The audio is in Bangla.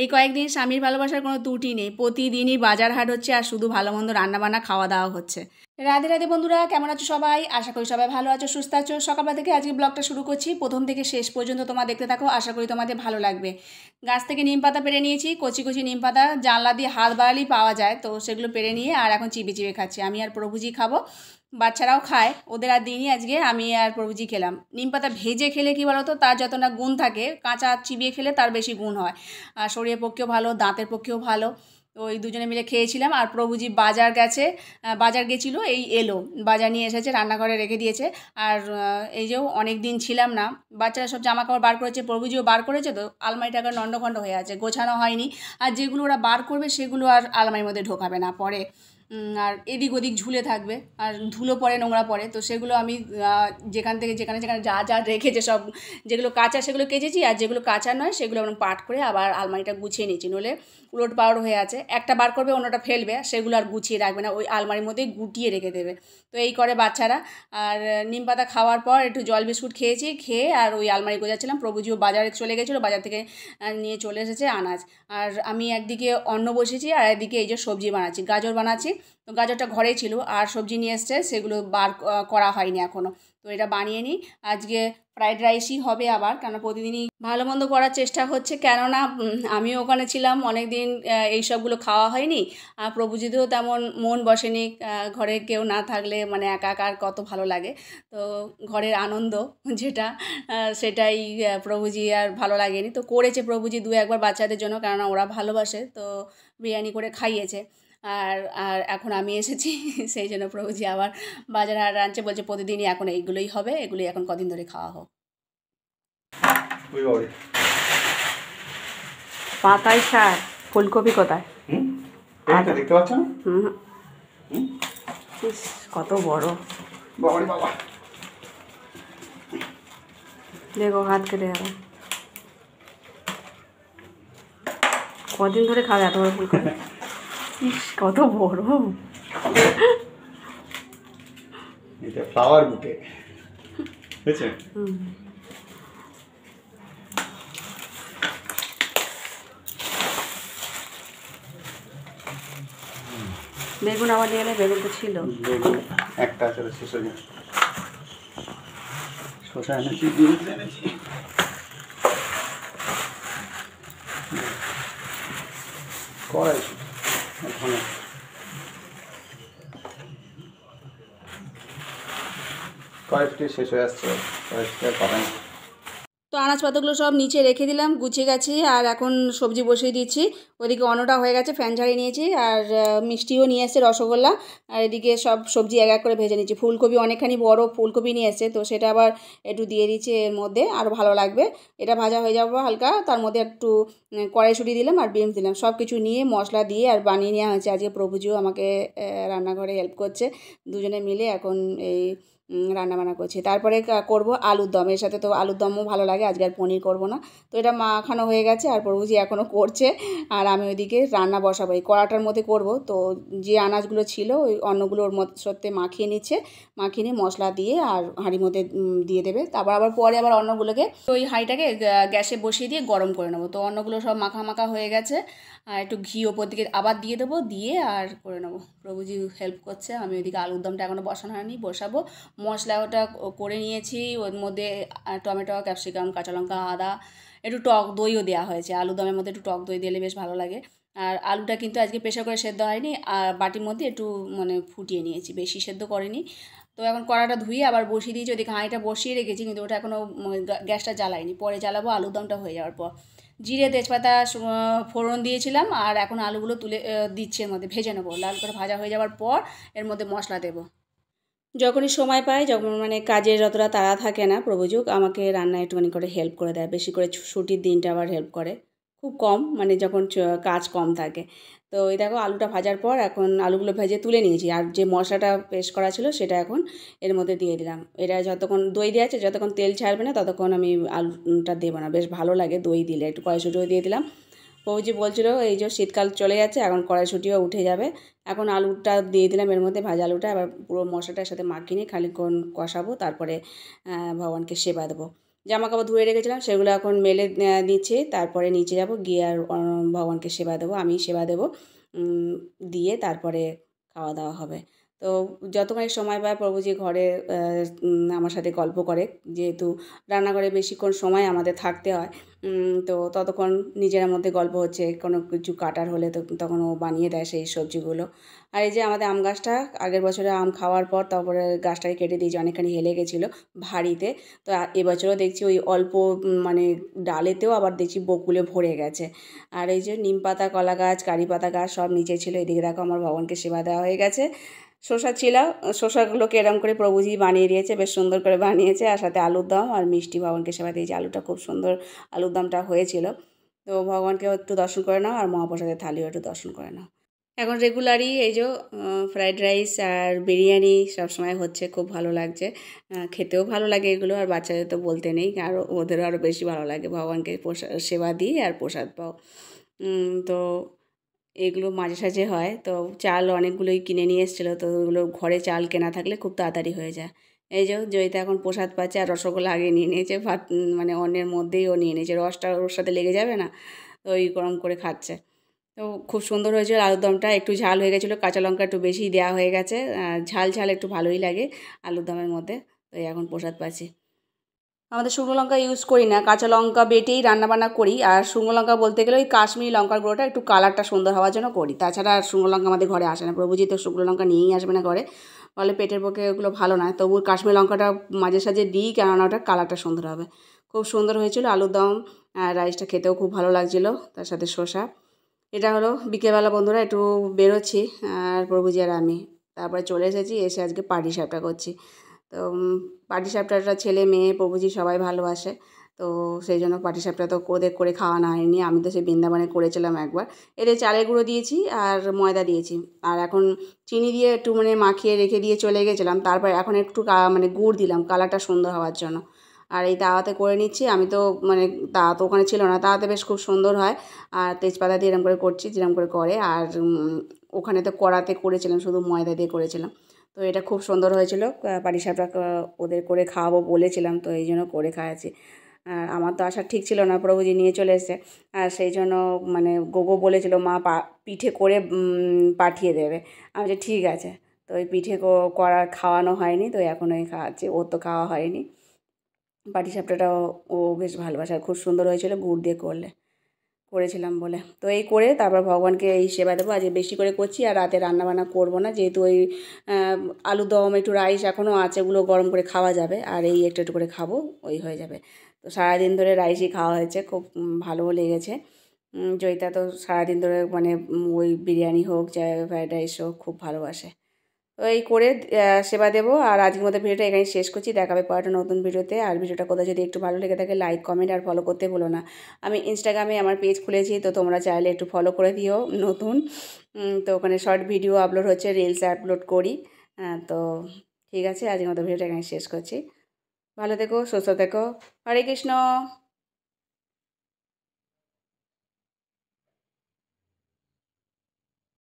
এই কয়েকদিন স্বামীর ভালোবাসার কোনো ত্রুটি নেই প্রতিদিনই বাজার হাট হচ্ছে আর শুধু ভালো মন্দ রান্নাবান্না খাওয়া দাওয়া হচ্ছে রাধে রাধে বন্ধুরা কেমন আছো সবাই আশা করি সবাই ভালো আছো সুস্থ আছো সকালবেলা থেকে আজকে ব্লগটা শুরু করছি প্রথম থেকে শেষ পর্যন্ত তোমার দেখতে থাকো আশা করি তোমাদের ভালো লাগবে গাছ থেকে নিম পাতা পেরে নিয়েছি কচি কচি নিম পাতা জানলা দিয়ে হাত বাড়ালেই পাওয়া যায় তো সেগুলো পেরে নিয়ে আর এখন চিবে চিবে খাচ্ছি আমি আর প্রভুজি খাবো বাচ্চারাও খায় ওদের আর দিনই আজকে আমি আর প্রভুজি খেলাম নিম পাতা ভেজে খেলে কি বলতো তার যত না গুণ থাকে কাঁচা চিবিয়ে খেলে তার বেশি গুণ হয় আর শরীরের পক্ষেও ভালো দাঁতের পক্ষেও ভালো ওই দুজনে মিলে খেয়েছিলাম আর প্রভুজি বাজার গেছে বাজার গেছিলো এই এলো বাজার নিয়ে এসেছে রান্নাঘরে রেখে দিয়েছে আর এই যেও অনেক দিন ছিলাম না বাচ্চারা সব জামা কাপড় বার করেছে প্রভুজিও বার করেছে তো আলমারিটা এখন নন্ডখণ্ড হয়ে আছে গোছানো হয়নি আর যেগুলো ওরা বার করবে সেগুলো আর আলমারির মধ্যে ঢোকাবে না পরে আর এদিক ওদিক ঝুলে থাকবে আর ধুলো পড়ে নোংরা পড়ে তো সেগুলো আমি যেখান থেকে যেখানে যেখানে যা যা রেখেছে সব যেগুলো কাঁচা সেগুলো কেচেছি আর যেগুলো কাঁচা নয় সেগুলো আমরা পাট করে আবার আলমারিটা গুছিয়ে নিয়েছি নলে উলট পাওয়ার হয়ে আছে একটা বার করবে অন্যটা ফেলবে সেগুলো আর গুছিয়ে রাখবে না ওই আলমারির মধ্যেই গুটিয়ে রেখে দেবে তো এই করে বাচ্চারা আর নিম পাতা খাওয়ার পর একটু জল বিস্কুট খেয়েছি খেয়ে আর ওই আলমারি গোজাচ্ছিলাম প্রভুজিও বাজারে চলে গেছিলো বাজার থেকে নিয়ে চলে এসেছে আনাজ আর আমি একদিকে অন্ন বসেছি আর একদিকে এই যে সবজি বানাচ্ছি গাজর বানাচ্ছি তো গাজরটা ঘরে ছিল আর সবজি নিয়ে এসছে সেগুলো বার করা হয়নি এখনও তো এটা বানিয়ে নিই আজকে ফ্রাইড রাইসই হবে আবার কেন প্রতিদিনই ভালো মন্দ করার চেষ্টা হচ্ছে কেননা আমি ওখানে ছিলাম অনেক দিন এইসবগুলো খাওয়া হয়নি আর প্রভুজিতেও তেমন মন বসেনি ঘরে কেউ না থাকলে মানে একা একার কত ভালো লাগে তো ঘরের আনন্দ যেটা সেটাই প্রভুজি আর ভালো লাগেনি তো করেছে প্রভুজি দু একবার বাচ্চাদের জন্য কেননা ওরা ভালোবাসে তো বিরিয়ানি করে খাইয়েছে আর আর এখন আমি এসেছি সেই জন্য প্রভুজি আবার বাজার আর রাঞ্চে বলছে প্রতিদিনই এখন এইগুলোই হবে এগুলোই এখন কদিন ধরে খাওয়া হোক পাতায় শাক ফুলকপি কোথায় কত বড় দেখো হাত কেটে যাবে কদিন ধরে খাওয়া এত বড় ফুলকপি ইস কত বড় এটা ফ্লাওয়ার বুকে বুঝছে বেগুন আমার নিয়ে বেগুন তো ছিল বেগুন একটা আছে শসা নিয়ে শোষা এনেছি কড়াইশুটি এখনো কয়েকটি শেষ হয়ে আসছে কয়েকটি কথা তো আনাজ পাতাগুলো সব নিচে রেখে দিলাম গুছিয়ে গেছি আর এখন সবজি বসিয়ে দিচ্ছি ওদিকে অন্নটা হয়ে গেছে ফ্যান ঝাড়িয়ে নিয়েছি আর মিষ্টিও নিয়ে এসছে রসগোল্লা আর এদিকে সব সবজি এক এক করে ভেজে নিচ্ছি ফুলকপি অনেকখানি বড় ফুলকপি নিয়ে এসছে তো সেটা আবার একটু দিয়ে দিচ্ছি এর মধ্যে আরও ভালো লাগবে এটা ভাজা হয়ে যাবো হালকা তার মধ্যে একটু কড়াইশুটি দিলাম আর বিনস দিলাম সব কিছু নিয়ে মশলা দিয়ে আর বানিয়ে নেওয়া হয়েছে আজকে প্রভুজিও আমাকে রান্নাঘরে হেল্প করছে দুজনে মিলে এখন এই রান্নাবান্না করছি তারপরে করব আলুর দম এর সাথে তো আলুর দমও ভালো লাগে আজকে আর পনির করবো না তো এটা মাখানো হয়ে গেছে আর প্রভুজি এখনও করছে আর আমি ওইদিকে রান্না বসাবো এই কড়াটার মধ্যে করব তো যে আনাজগুলো ছিল ওই অন্নগুলো ওর মধ্যে সত্যি মাখিয়ে নিচ্ছে মাখিয়ে নিয়ে মশলা দিয়ে আর হাঁড়ির মধ্যে দিয়ে দেবে তারপর আবার পরে আবার অন্নগুলোকে ওই হাঁড়িটাকে গ্যাসে বসিয়ে দিয়ে গরম করে নেবো তো অন্নগুলো সব মাখা মাখা হয়ে গেছে আর একটু ঘি ওপর দিকে আবার দিয়ে দেবো দিয়ে আর করে নেবো প্রভুজি হেল্প করছে আমি ওইদিকে আলুর দমটা এখনও বসানো হয়নি বসাবো মশলা ওটা করে নিয়েছি ওর মধ্যে টমেটো ক্যাপসিকাম কাঁচা লঙ্কা আদা একটু টক দইও দেওয়া হয়েছে আলু দমের মধ্যে একটু টক দই দিলে বেশ ভালো লাগে আর আলুটা কিন্তু আজকে প্রেশার করে সেদ্ধ হয়নি আর বাটির মধ্যে একটু মানে ফুটিয়ে নিয়েছি বেশি সেদ্ধ করেনি তো এখন কড়াটা ধুয়ে আবার বসিয়ে দিয়েছি ওদিকে হাঁড়িটা বসিয়ে রেখেছি কিন্তু ওটা এখনও গ্যাসটা জ্বালাইনি পরে জ্বালাবো আলুর দমটা হয়ে যাওয়ার পর জিরে তেজপাতা ফোড়ন দিয়েছিলাম আর এখন আলুগুলো তুলে দিচ্ছি এর মধ্যে ভেজে নেবো লাল করে ভাজা হয়ে যাওয়ার পর এর মধ্যে মশলা দেবো যখনই সময় পায় যখন মানে কাজের যতটা তারা থাকে না প্রভুযুগ আমাকে রান্না একটুখানি করে হেল্প করে দেয় বেশি করে ছুটির দিনটা আবার হেল্প করে খুব কম মানে যখন কাজ কম থাকে তো এই দেখো আলুটা ভাজার পর এখন আলুগুলো ভেজে তুলে নিয়েছি আর যে মশলাটা পেস্ট করা ছিল সেটা এখন এর মধ্যে দিয়ে দিলাম এটা যতক্ষণ দই দেওয়া আছে যতক্ষণ তেল ছাড়বে না ততক্ষণ আমি আলুটা দেবো না বেশ ভালো লাগে দই দিলে একটু দই দিয়ে দিলাম বউজি বলছিল এই যে শীতকাল চলে যাচ্ছে এখন কড়াইশুঁটিও উঠে যাবে এখন আলুটা দিয়ে দিলাম এর মধ্যে ভাজা আলুটা আবার পুরো মশলাটার সাথে মাখিয়ে নিয়ে খালিক্ষণ কষাবো তারপরে ভগবানকে সেবা দেবো জামা কাপড় ধুয়ে রেখেছিলাম সেগুলো এখন মেলে দিচ্ছে তারপরে নিচে যাব গিয়ে আর ভগবানকে সেবা দেবো আমি সেবা দেবো দিয়ে তারপরে খাওয়া দাওয়া হবে তো যতক্ষণ সময় পায় প্রভুজি ঘরে আমার সাথে গল্প করে যেহেতু রান্নাঘরে বেশিক্ষণ সময় আমাদের থাকতে হয় তো ততক্ষণ নিজের মধ্যে গল্প হচ্ছে কোনো কিছু কাটার হলে তো তখন ও বানিয়ে দেয় সেই সবজিগুলো আর এই যে আমাদের আম গাছটা আগের বছরে আম খাওয়ার পর তারপরে গাছটাকে কেটে দিয়েছি অনেকখানি হেলে গেছিলো ভারিতে তো এবছরও দেখছি ওই অল্প মানে ডালেতেও আবার দেখছি বকুলে ভরে গেছে আর এই যে নিম পাতা কলা গাছ কারি পাতা গাছ সব নিচে ছিল এদিকে দেখো আমার ভগবানকে সেবা দেওয়া হয়ে গেছে শসা ছিল শসাগুলোকে এরম করে প্রভুজি বানিয়ে দিয়েছে বেশ সুন্দর করে বানিয়েছে আর সাথে আলুর দম আর মিষ্টি ভগবানকে সেবা দিয়েছে আলুটা খুব সুন্দর আলুর দমটা হয়েছিল তো ভগবানকেও একটু দর্শন করে নাও আর মহাপ্রসাদের থালিও একটু দর্শন করে নাও এখন রেগুলারই এই যে ফ্রাইড রাইস আর বিরিয়ানি সবসময় হচ্ছে খুব ভালো লাগছে খেতেও ভালো লাগে এগুলো আর বাচ্চাদের তো বলতে নেই আরও ওদেরও আরও বেশি ভালো লাগে ভগবানকে প্রসাদ সেবা দিই আর প্রসাদ পাও তো এগুলো মাঝে সাঝে হয় তো চাল অনেকগুলোই কিনে নিয়ে এসেছিলো তো ওগুলো ঘরে চাল কেনা থাকলে খুব তাড়াতাড়ি হয়ে যায় এই যে জয়িতা এখন প্রসাদ পাচ্ছে আর রসগোল্লা আগে নিয়ে নিয়েছে ভাত মানে অন্যের মধ্যেই ও নিয়ে নিয়েছে রসটা ওর সাথে লেগে যাবে না তো ওই গরম করে খাচ্ছে তো খুব সুন্দর হয়েছিল আলুর দমটা একটু ঝাল হয়ে গেছিলো কাঁচা লঙ্কা একটু বেশি দেওয়া হয়ে গেছে ঝাল ঝাল একটু ভালোই লাগে আলুর দমের মধ্যে তো এখন প্রসাদ পাচ্ছি আমাদের শুকনো লঙ্কা ইউজ করি না কাঁচা লঙ্কা বেটেই রান্নাবান্না করি আর শুকনো লঙ্কা বলতে গেলে ওই কাশ্মীরি লঙ্কার গুঁড়োটা একটু কালারটা সুন্দর হওয়ার জন্য করি তাছাড়া আর শুকনো লঙ্কা আমাদের ঘরে আসে না প্রভুজি তো শুকনো লঙ্কা নিয়েই আসবে না ঘরে ফলে পেটের পক্ষে ওগুলো ভালো না তবু কাশ্মীর লঙ্কাটা মাঝে সাঝে দিই কেননা ওটা কালারটা সুন্দর হবে খুব সুন্দর হয়েছিল আলুর দম রাইসটা খেতেও খুব ভালো লাগছিলো তার সাথে শসা এটা হলো বিকেলবেলা বন্ধুরা একটু বেরোচ্ছি আর প্রভুজি আর আমি তারপরে চলে এসেছি এসে আজকে পার্টি সাপটা করছি তো পাটিসাপটাটা ছেলে মেয়ে প্রভুজি সবাই ভালোবাসে তো সেই জন্য সাপটা তো কোদে করে খাওয়ানো হয়নি আমি তো সেই বৃন্দাবনে করেছিলাম একবার এতে চালের গুঁড়ো দিয়েছি আর ময়দা দিয়েছি আর এখন চিনি দিয়ে একটু মানে মাখিয়ে রেখে দিয়ে চলে গেছিলাম তারপর এখন একটু মানে গুড় দিলাম কালারটা সুন্দর হওয়ার জন্য আর এই তাওয়াতে করে নিচ্ছি আমি তো মানে তা তো ওখানে ছিল না তাওয়াতে বেশ খুব সুন্দর হয় আর তেজপাতা দিয়ে এরম করে করছি যেরম করে করে আর ওখানে তো কড়াতে করেছিলাম শুধু ময়দা দিয়ে করেছিলাম তো এটা খুব সুন্দর হয়েছিল পাটিসাপটা ওদের করে খাওয়াবো বলেছিলাম তো এই জন্য করে খাওয়াচ্ছি আর আমার তো আশা ঠিক ছিল না প্রভুজি নিয়ে চলে এসছে আর সেই জন্য মানে গোগো বলেছিল মা পিঠে করে পাঠিয়ে দেবে আমি যে ঠিক আছে তো ওই পিঠে করা খাওয়ানো হয়নি তো এখন ওই খাওয়াচ্ছি ওর তো খাওয়া হয়নি পাটিসাপটাটাও ও বেশ ভালোবাসে খুব সুন্দর হয়েছিল গুড় দিয়ে করলে করেছিলাম বলে তো এই করে তারপর ভগবানকে এই সেবা দেবো আজকে বেশি করে করছি আর রাতে রান্নাবান্না করবো না যেহেতু ওই আলু দম একটু রাইস এখনও আছে ওগুলো গরম করে খাওয়া যাবে আর এই একটু একটু করে খাবো ওই হয়ে যাবে তো সারাদিন ধরে রাইসই খাওয়া হয়েছে খুব ভালোও লেগেছে জয়িতা তো সারাদিন ধরে মানে ওই বিরিয়ানি হোক চাই ফ্রায়েড রাইস হোক খুব ভালোবাসে এই করে সেবা দেবো আর আজকের মতো ভিডিওটা এখানে শেষ করছি দেখাবে পরের নতুন ভিডিওতে আর ভিডিওটা কোথাও যদি একটু ভালো লেগে থাকে লাইক কমেন্ট আর ফলো করতে ভুলো না আমি ইনস্টাগ্রামে আমার পেজ খুলেছি তো তোমরা চাইলে একটু ফলো করে দিও নতুন তো ওখানে শর্ট ভিডিও আপলোড হচ্ছে রিলস আপলোড করি তো ঠিক আছে আজকের মতো ভিডিওটা এখানে শেষ করছি ভালো থেকো সুস্থ থেকো হরে কৃষ্ণ